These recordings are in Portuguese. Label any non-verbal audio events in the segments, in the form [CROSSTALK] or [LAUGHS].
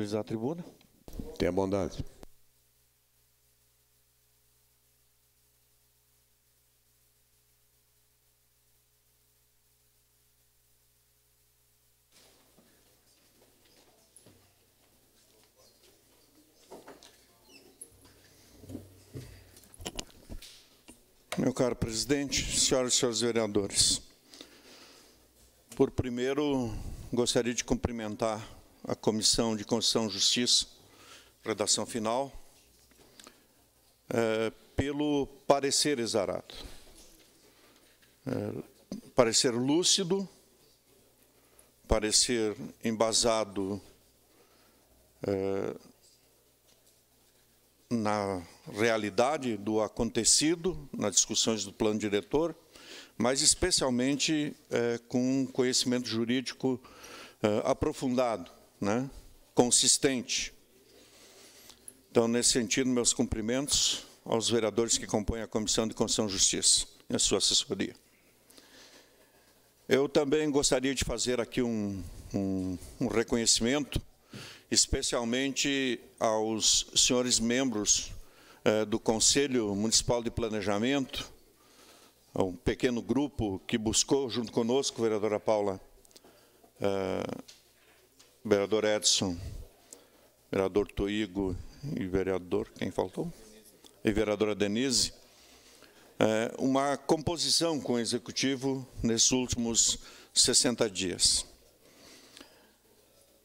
utilizar né? a tribuna. Tenha bondade. Meu caro presidente, senhoras e senhores vereadores, por primeiro gostaria de cumprimentar à Comissão de Constituição e Justiça, redação final, é, pelo parecer exarado. É, eh, parecer lúcido, parecer embasado é, na realidade do acontecido, nas discussões do plano diretor, mas especialmente é, com um conhecimento jurídico é, aprofundado né, consistente. Então, nesse sentido, meus cumprimentos aos vereadores que compõem a Comissão de Constituição e Justiça e a sua assessoria. Eu também gostaria de fazer aqui um, um, um reconhecimento, especialmente aos senhores membros eh, do Conselho Municipal de Planejamento, um pequeno grupo que buscou, junto conosco, vereadora Paula, eh, Vereador Edson, vereador Toigo e vereador, quem faltou? E vereadora Denise. É, uma composição com o Executivo nesses últimos 60 dias.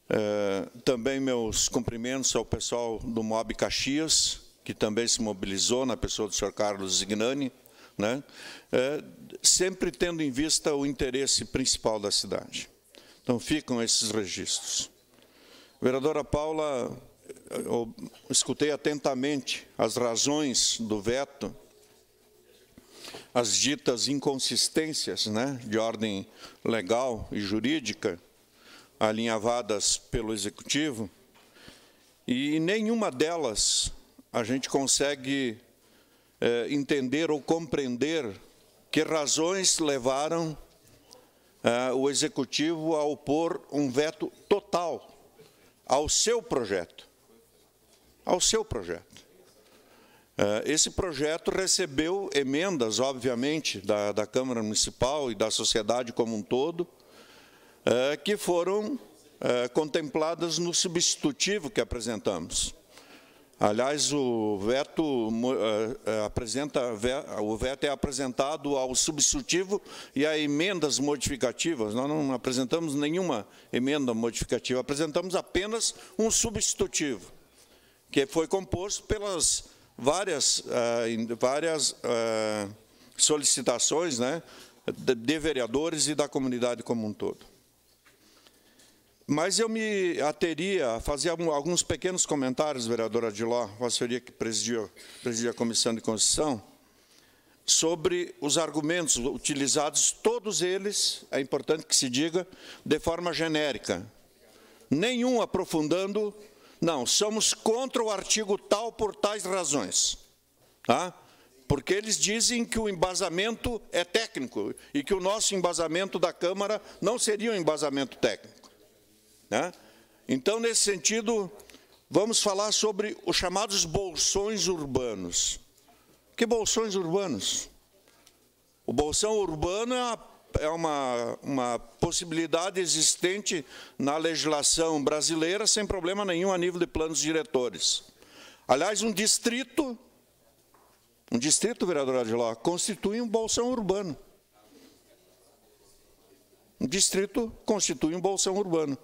É, também meus cumprimentos ao pessoal do Moab Caxias, que também se mobilizou, na pessoa do senhor Carlos Zignani, né? É, sempre tendo em vista o interesse principal da cidade. Então ficam esses registros. Vereadora Paula, eu escutei atentamente as razões do veto, as ditas inconsistências né, de ordem legal e jurídica alinhavadas pelo Executivo, e nenhuma delas a gente consegue é, entender ou compreender que razões levaram uh, o Executivo a opor um veto total ao seu projeto. Ao seu projeto. Uh, esse projeto recebeu emendas, obviamente, da, da, Câmara Municipal e da sociedade como um todo, uh, que foram contempladas no substitutivo que apresentamos. Aliás, o veto eh, eh, apresenta o veto é apresentado ao substitutivo e a emendas modificativas. Nós não apresentamos nenhuma emenda modificativa, apresentamos apenas um substitutivo, que foi composto pelas várias, eh, várias solicitações né, de vereadores e da comunidade como um todo. Mas eu me ateria a fazer alguns pequenos comentários, vereadora Adiló, assessoria que presidiu, presidiu a Comissão de Constituição, sobre os argumentos utilizados, todos eles, é importante que se diga, de forma genérica. Nenhum aprofundando, não, somos contra o artigo tal por tais razões. Tá? porque eles dizem que o embasamento é técnico e que o nosso embasamento da Câmara não seria um embasamento técnico. Né? Então, nesse sentido, vamos falar sobre os chamados bolsões urbanos. Que bolsões urbanos? O bolsão urbano é, é uma, uma possibilidade existente na legislação brasileira sem problema nenhum a nível de planos diretores. Aliás, um distrito, um distrito, vereador Adiló, constitui um bolsão urbano. Um distrito constitui um bolsão urbano.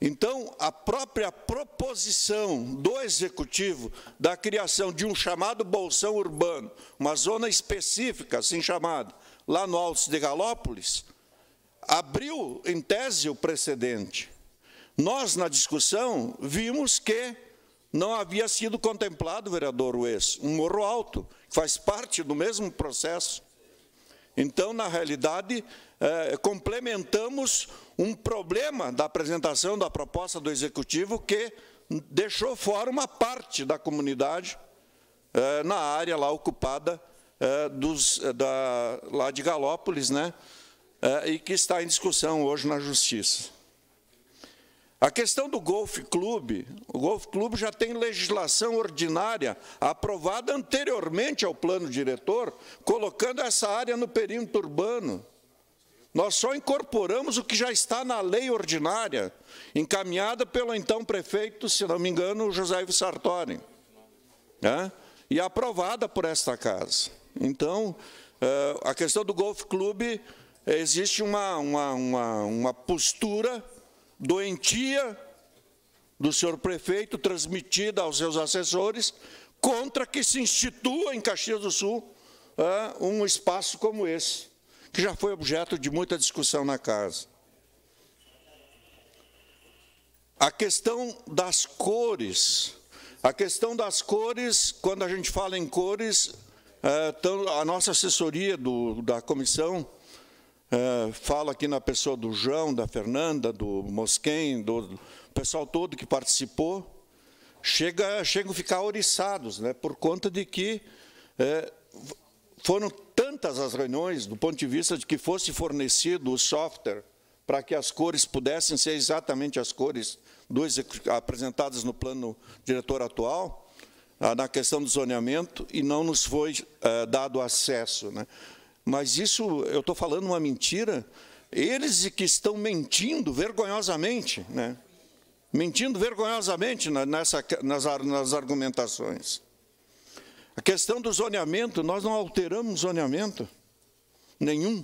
Então, a própria proposição do executivo da criação de um chamado bolsão urbano, uma zona específica, assim chamada, lá no Alto de Galópolis, abriu em tese o precedente. Nós, na discussão, vimos que não havia sido contemplado, vereador Ues, um morro alto, que faz parte do mesmo processo. Então, na realidade, eh, complementamos um problema da apresentação da proposta do Executivo que deixou fora uma parte da comunidade eh, na área lá ocupada eh, dos, eh, da, lá de Galópolis, né, eh, e que está em discussão hoje na Justiça. A questão do Golf Clube, o Golf Clube já tem legislação ordinária aprovada anteriormente ao plano diretor, colocando essa área no perímetro urbano. Nós só incorporamos o que já está na lei ordinária, encaminhada pelo então prefeito, se não me engano, José Ivo Sartori, né? e aprovada por esta casa. Então, eh, a questão do Golf Clube, eh, existe uma, uma, uma, uma postura doentia do senhor prefeito, transmitida aos seus assessores, contra que se institua em Caxias do Sul eh, um espaço como esse que já foi objeto de muita discussão na casa. A questão das cores. A questão das cores, quando a gente fala em cores, é, a nossa assessoria do, da comissão é, fala aqui na pessoa do João, da Fernanda, do Mosquen, do pessoal todo que participou, chega, chegam a ficar oriçados, né, por conta de que é, foram tantas as reuniões, do ponto de vista de que fosse fornecido o software para que as cores pudessem ser exatamente as cores do, apresentadas no plano diretor atual, ah, na questão do zoneamento, e não nos foi uh, dado acesso. Né? Mas isso, eu estou falando uma mentira, eles é que estão mentindo vergonhosamente, né? mentindo vergonhosamente nessa, nas, nas argumentações. A questão do zoneamento, nós não alteramos zoneamento nenhum.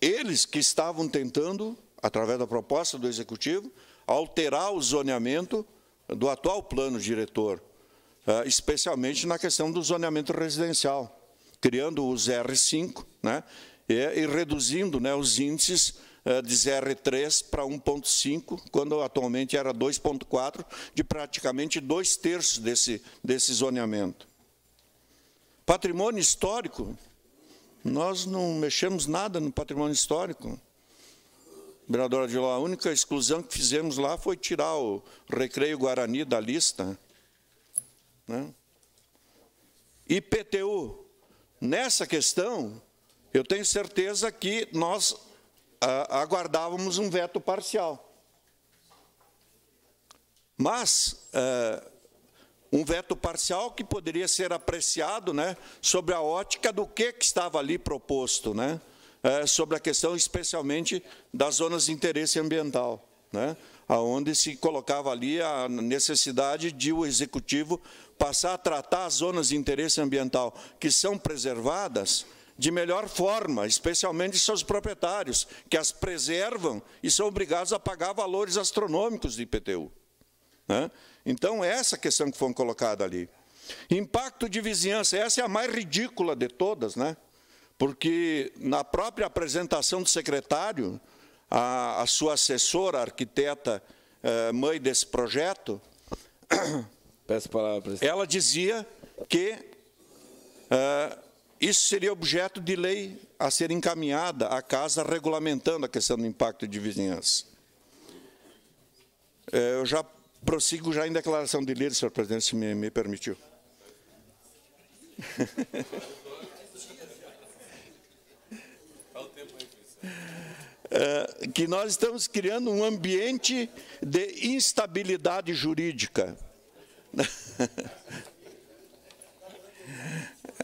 Eles que estavam tentando, através da proposta do Executivo, alterar o zoneamento do atual plano diretor, eh, especialmente na questão do zoneamento residencial, criando os R5 né, e reduzindo né, os índices eh, de 0,3 para 1,5, quando atualmente era 2,4, de praticamente dois terços desse, desse zoneamento. Patrimônio histórico, nós não mexemos nada no patrimônio histórico. Vereadora de a única exclusão que fizemos lá foi tirar o Recreio Guarani da lista. Né? IPTU. Nessa questão, eu tenho certeza que nós aguardávamos um veto parcial. Mas é, um veto parcial que poderia ser apreciado né, sobre a ótica do que, que estava ali proposto, né, é, sobre a questão especialmente das zonas de interesse ambiental, né, onde se colocava ali a necessidade de o Executivo passar a tratar as zonas de interesse ambiental que são preservadas de melhor forma, especialmente seus proprietários, que as preservam e são obrigados a pagar valores astronômicos de IPTU. Né? Então, é essa questão que foi colocada ali. Impacto de vizinhança, essa é a mais ridícula de todas, né? porque na própria apresentação do secretário, a, a sua assessora, a arquiteta, eh, mãe desse projeto, [COUGHS] Peço palavra, ela dizia que eh, isso seria objeto de lei a ser encaminhada à casa regulamentando a questão do impacto de vizinhança. É, eu já prossigo já em declaração de líder, senhor presidente, se me, permitiu. [LAUGHS] É, que nós estamos criando um ambiente de instabilidade jurídica. [LAUGHS]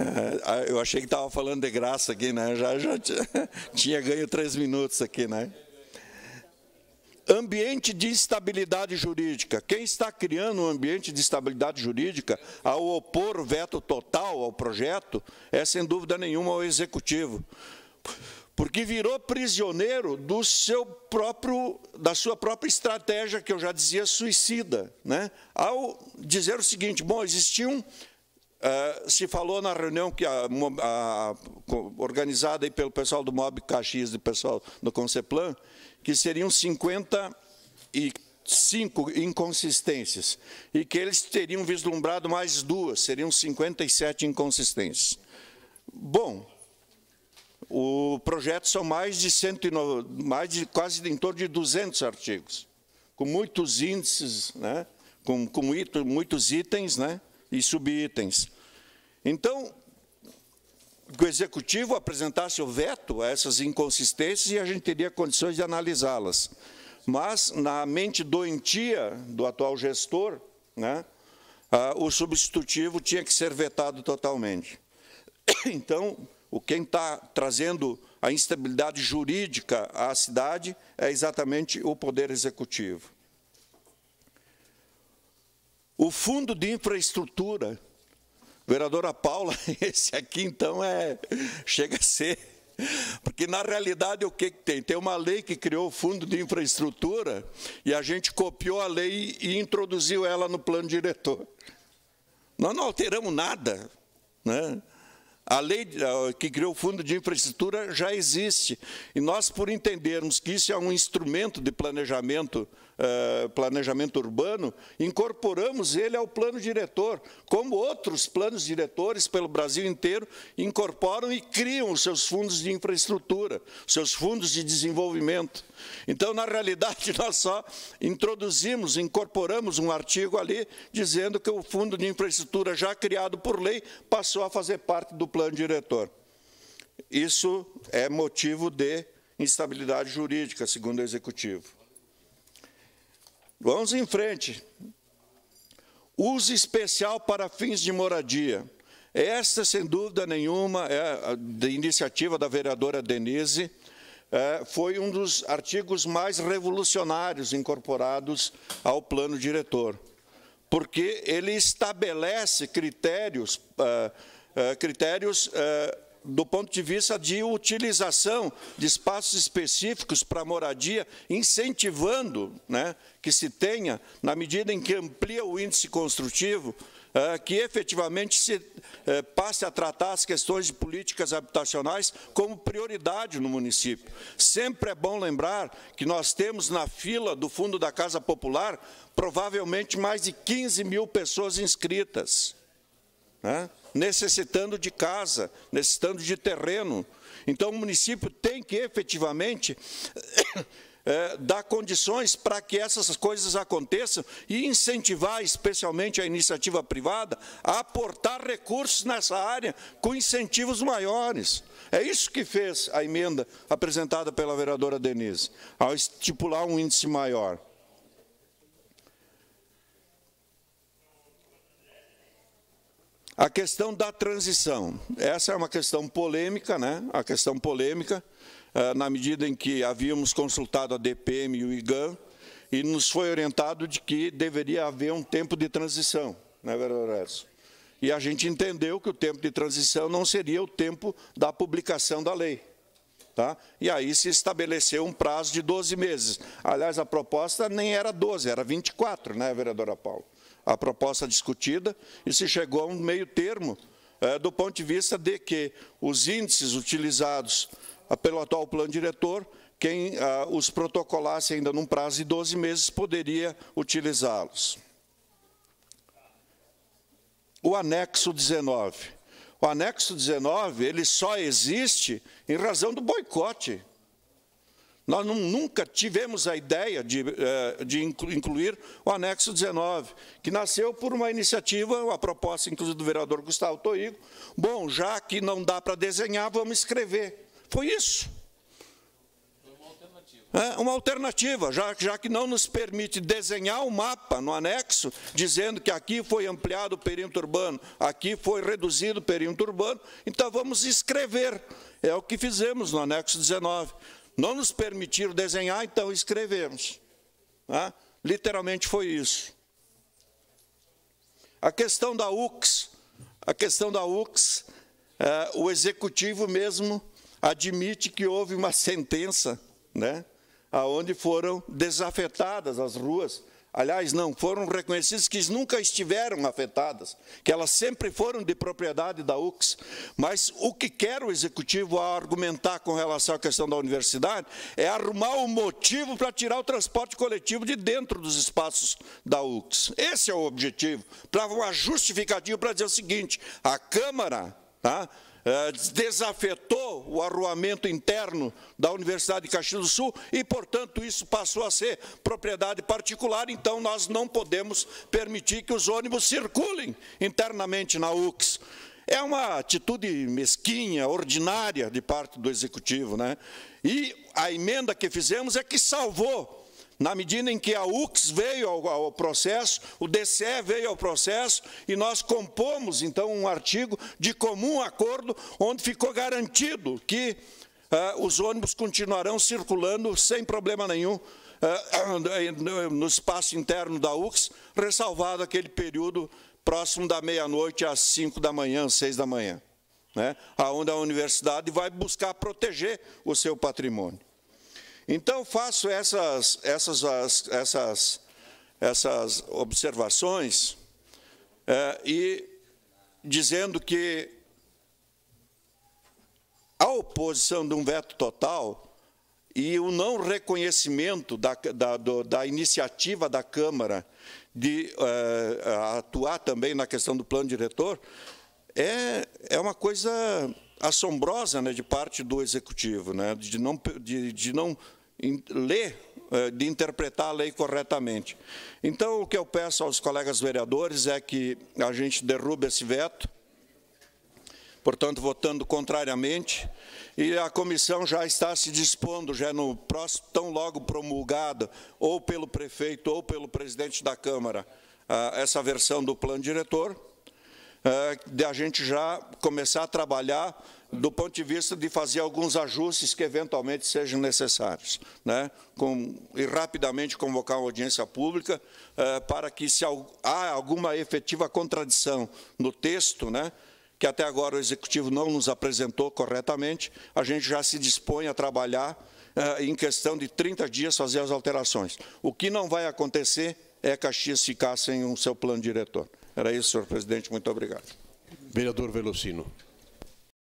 É, eu achei que estava falando de graça aqui, né? Já, já [LAUGHS] tinha ganho três minutos aqui, né? Ambiente de instabilidade jurídica. Quem está criando um ambiente de estabilidade jurídica ao opor veto total ao projeto é, sem dúvida nenhuma, o executivo. Porque virou prisioneiro do seu próprio, da sua própria estratégia, que eu já dizia, suicida. Né? Ao dizer o seguinte, bom, existiam Uh, se falou na reunião que a, a, organizada pelo pessoal do MOB Caxias e pessoal do Conceplan, que seriam 55 inconsistências e que eles teriam vislumbrado mais duas, seriam 57 inconsistências. Bom, o projeto são mais de, 109, mais de quase em torno de 200 artigos, com muitos índices, né? com, com muitos itens, né? e subitens. Então, que o Executivo apresentasse o veto a essas inconsistências e a gente teria condições de analisá-las. Mas, na mente doentia do atual gestor, né, o substitutivo tinha que ser vetado totalmente. [COUGHS] Então, o quem está trazendo a instabilidade jurídica à cidade é exatamente o Poder Executivo. O fundo de infraestrutura, vereadora Paula, [LAUGHS] esse aqui então é chega a ser. Porque na realidade o que, que tem? Tem uma lei que criou o fundo de infraestrutura e a gente copiou a lei e introduziu ela no plano diretor. Nós não alteramos nada. Né? A lei que criou o fundo de infraestrutura já existe. E nós, por entendermos que isso é um instrumento de planejamento eh, planejamento urbano, incorporamos ele ao plano diretor, como outros planos diretores pelo Brasil inteiro incorporam e criam os seus fundos de infraestrutura, seus fundos de desenvolvimento. Então, na realidade, [LAUGHS] nós só introduzimos, incorporamos um artigo ali dizendo que o fundo de infraestrutura já criado por lei passou a fazer parte do plano diretor. Isso é motivo de instabilidade jurídica, segundo o Executivo. Vamos em frente. Uso especial para fins de moradia. Esta, sem dúvida nenhuma, é de iniciativa da vereadora Denise, é, foi um dos artigos mais revolucionários incorporados ao plano diretor, porque ele estabelece critérios, é, é, critérios é, do ponto de vista de utilização de espaços específicos para moradia, incentivando né, que se tenha, na medida em que amplia o índice construtivo, é, que efetivamente se é, passe a tratar as questões de políticas habitacionais como prioridade no município. Sempre é bom lembrar que nós temos na fila do Fundo da Casa Popular provavelmente mais de 15 mil pessoas inscritas. Né? necessitando de casa, necessitando de terreno. Então, o município tem que efetivamente é, [COUGHS] dar condições para que essas coisas aconteçam e incentivar especialmente a iniciativa privada a aportar recursos nessa área com incentivos maiores. É isso que fez a emenda apresentada pela vereadora Denise, ao estipular um índice maior. A questão da transição. Essa é uma questão polêmica, né? A questão polêmica, eh, na medida em que havíamos consultado a DPM e o IGAN, e nos foi orientado de que deveria haver um tempo de transição, não é verdade? E a gente entendeu que o tempo de transição não seria o tempo da publicação da lei. Tá? E aí se estabeleceu um prazo de 12 meses. Aliás, a proposta nem era 12, era 24, né, vereadora Paula? a proposta discutida e se chegou a um meio termo é, do ponto de vista de que os índices utilizados ah, pelo atual plano diretor, quem ah, os protocolasse ainda num prazo de 12 meses poderia utilizá-los. O anexo 19. O anexo 19 ele só existe em razão do boicote nós não, nunca tivemos a ideia de, eh, de incluir o anexo 19, que nasceu por uma iniciativa, a proposta, inclusive, do vereador Gustavo Toigo. Bom, já que não dá para desenhar, vamos escrever. Foi isso. É uma alternativa, é, já, já que não nos permite desenhar o um mapa no anexo, dizendo que aqui foi ampliado o perímetro urbano, aqui foi reduzido o perímetro urbano, então vamos escrever. É o que fizemos no anexo 19. Não nos permitiram desenhar, então escrevemos. Né? Literalmente foi isso. A questão da UX, a questão da UX, é, o executivo mesmo admite que houve uma sentença, né, aonde foram desafetadas as ruas aliás, não, foram reconhecidas que nunca estiveram afetadas, que elas sempre foram de propriedade da UX. Mas o que quer o executivo argumentar com relação à questão da universidade é arrumar o um motivo para tirar o transporte coletivo de dentro dos espaços da UX. Esse é o objetivo, para uma justificativa para dizer o seguinte: a Câmara. Tá? Eh, desafetou o arruamento interno da Universidade de Caxias do Sul e, portanto, isso passou a ser propriedade particular, então nós não podemos permitir que os ônibus circulem internamente na UX. É uma atitude mesquinha, ordinária de parte do executivo, né? E a emenda que fizemos é que salvou na medida em que a UX veio ao, ao processo, o DCE veio ao processo e nós compomos então um artigo de comum acordo onde ficou garantido que uh, os ônibus continuarão circulando sem problema nenhum uh, no espaço interno da UX, ressalvado aquele período próximo da meia-noite às 5 da manhã, 6 da manhã, né? aonde a universidade vai buscar proteger o seu patrimônio. Então, faço essas, essas, essas, essas observações é, e dizendo que a oposição de um veto total e o não reconhecimento da, da, do, da iniciativa da Câmara de é, atuar também na questão do plano diretor é, é uma coisa assombrosa né, de parte do executivo, né, de não, de, de não ler, eh, de interpretar a lei corretamente. Então, o que eu peço aos colegas vereadores é que a gente derrube esse veto, portanto, votando contrariamente, e a comissão já está se dispondo, já no próximo, tão logo promulgada, ou pelo prefeito ou pelo presidente da Câmara, essa versão do plano diretor, eh, de a gente já começar a trabalhar do ponto de vista de fazer alguns ajustes que eventualmente sejam necessários, né? Com, e rapidamente convocar uma audiência pública eh, para que, se há alguma efetiva contradição no texto, né? que até agora o Executivo não nos apresentou corretamente, a gente já se dispõe a trabalhar eh, em questão de 30 dias fazer as alterações. O que não vai acontecer é Caxias ficar sem o seu plano diretor. Era isso, senhor presidente. Muito obrigado. Vereador Velocino.